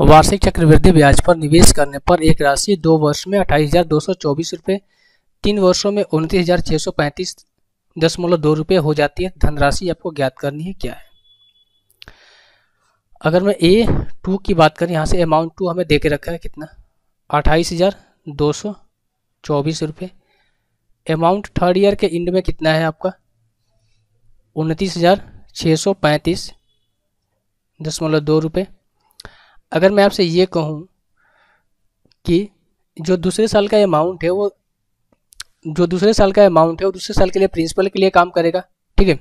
वार्षिक चक्रवृद्धि ब्याज पर निवेश करने पर एक राशि दो वर्ष में अट्ठाईस हजार दो सौ चौबीस रुपये तीन वर्षों में उनतीस हजार छः सौ पैंतीस दशमलव दो रुपये हो जाती है धनराशि आपको ज्ञात करनी है क्या है अगर मैं ए टू की बात करें यहाँ से अमाउंट टू हमें दे के रखा है कितना अट्ठाईस हज़ार दो सौ चौबीस रुपये अमाउंट थर्ड ईयर के इंड में कितना है आपका उनतीस हज़ार छः सौ पैंतीस दशमलव दो रुपये अगर मैं आपसे ये कहूँ कि जो दूसरे साल का अमाउंट है वो जो दूसरे साल का अमाउंट है वो दूसरे साल के लिए प्रिंसिपल के लिए काम करेगा ठीक है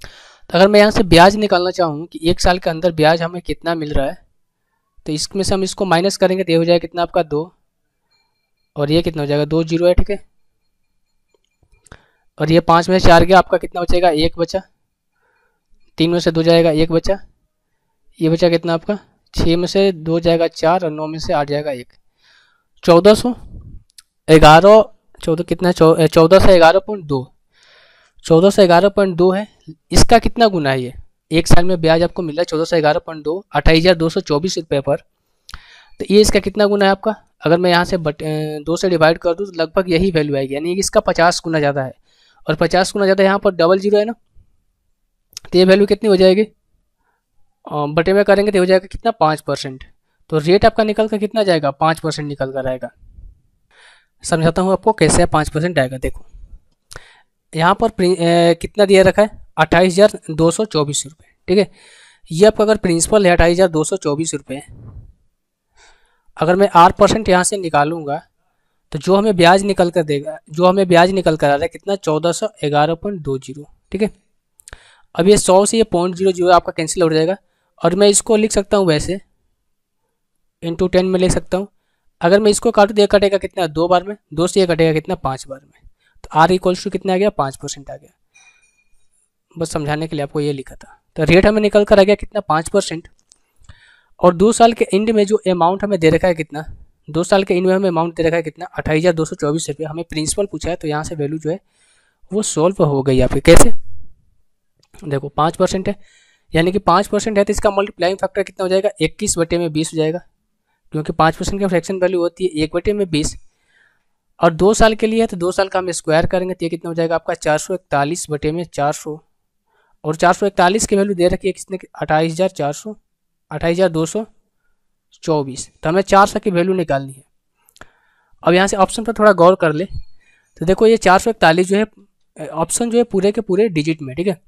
तो अगर मैं यहाँ से ब्याज निकालना चाहूँ कि एक साल के अंदर ब्याज हमें कितना मिल रहा है तो इसमें से हम इसको माइनस करेंगे तो ये हो जाएगा कितना आपका दो और ये कितना हो जाएगा दो जीरो है ठीक है और ये पाँच में से चार गया आपका कितना बचेगा एक बचा तीन में से दो जाएगा एक बचा ये बचा कितना आपका छः में से दो जाएगा चार और नौ में से आठ जाएगा एक चौदह सौ ग्यारह चौदह कितना चौदह सौ ग्यारह पॉइंट दो चौदह सौ ग्यारह पॉइंट दो है इसका कितना गुना है ये एक साल में ब्याज आपको मिला चौदह सौ ग्यारह पॉइंट दो अट्ठाईस हज़ार दो सौ चौबीस रुपये पर तो ये इसका कितना गुना है आपका अगर मैं यहाँ से बट दो से डिवाइड कर दूँ तो लगभग यही वैल्यू आएगी यानी इसका पचास गुना ज़्यादा है और पचास गुना ज़्यादा यहाँ पर डबल जीरो है ना तो ये वैल्यू कितनी हो जाएगी बटे में करेंगे तो हो जाएगा कितना पाँच परसेंट तो रेट आपका निकल कर कितना जाएगा पाँच परसेंट निकल कर आएगा समझाता हूँ आपको कैसे पाँच परसेंट आएगा देखो यहाँ पर ए, कितना दिया रखा है अट्ठाईस हज़ार दो सौ चौबीस रुपये ठीक है ये आपका अगर प्रिंसिपल है अट्ठाईस हज़ार दो सौ चौबीस रुपये अगर मैं आठ परसेंट यहाँ से निकालूंगा तो जो हमें ब्याज निकल कर देगा जो हमें ब्याज निकल कर आ रहा है कितना चौदह सौ ग्यारह पॉइंट दो जीरो ठीक है अब ये सौ से ये पॉइंट जीरो जीरो आपका कैंसिल हो जाएगा और मैं इसको लिख सकता हूँ वैसे इंटू टेन में ले सकता हूँ अगर मैं इसको काटूँ तो यह कटेगा कितना दो बार में दो से यह कटेगा कितना पाँच बार में तो आर इक्वल्स टू कितना आ गया पाँच परसेंट आ गया बस समझाने के लिए आपको ये लिखा था तो रेट हमें निकल कर आ गया कितना पाँच परसेंट और दो साल के एंड में जो अमाउंट हमें दे रखा है कितना दो साल के एंड में हमें अमाउंट दे रखा है कितना अट्ठाईस हज़ार दो सौ चौबीस रुपये हमें प्रिंसिपल पूछा है तो यहाँ से वैल्यू जो है वो सॉल्व हो गई आपकी कैसे देखो पाँच परसेंट है यानी कि पाँच परसेंट है तो इसका मल्टीप्लाइंग फैक्टर कितना हो जाएगा इक्कीस बटे में बीस हो जाएगा क्योंकि पाँच परसेंट की फ्रैक्शन वैल्यू होती है एक बटे में बीस और दो साल के लिए है तो दो साल का हम स्क्वायर करेंगे तो ये कितना हो जाएगा आपका चार सौ इकतालीस बटे में चार सौ और चार सौ इकतालीस की वैल्यू दे रखी है किसने अट्ठाईस हज़ार चार सौ अट्ठाईस हज़ार दो सौ चौबीस तो हमें चार सौ की वैल्यू निकालनी है अब यहाँ से ऑप्शन पर थोड़ा गौर कर ले तो देखो ये चार सौ इकतालीस जो है ऑप्शन जो है पूरे के पूरे डिजिट में ठीक है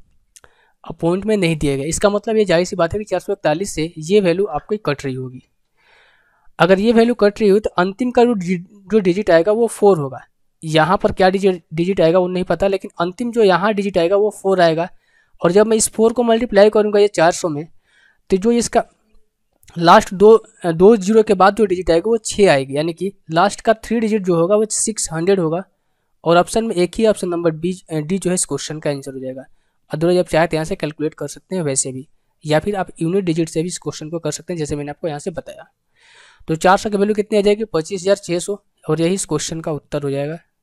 अपॉइंट में नहीं दिया गया इसका मतलब ये जाहिर सी बात है कि चार से ये वैल्यू आपकी कट रही होगी अगर ये वैल्यू कट रही हो तो अंतिम का जो जो डिजिट आएगा वो फोर होगा यहाँ पर क्या डिजिट डिजिट आएगा वो नहीं पता लेकिन अंतिम जो यहाँ डिजिट आएगा वो फोर आएगा और जब मैं इस फोर को मल्टीप्लाई करूँगा ये चार सौ में तो जो इसका लास्ट दो दो जीरो के बाद जो डिजिट आएगा वो छः आएगी यानी कि लास्ट का थ्री डिजिट जो होगा वो सिक्स हंड्रेड होगा और ऑप्शन में एक ही ऑप्शन नंबर बी डी जो है इस क्वेश्चन का आंसर हो जाएगा अधूरा आप चाहे तो यहाँ से कैलकुलेट कर सकते हैं वैसे भी या फिर आप यूनिट डिजिट से भी इस क्वेश्चन को कर सकते हैं जैसे मैंने आपको यहाँ से बताया तो चार सौ की वैल्यू कितनी आ जाएगी पच्चीस हज़ार छः सौ और यही इस क्वेश्चन का उत्तर हो जाएगा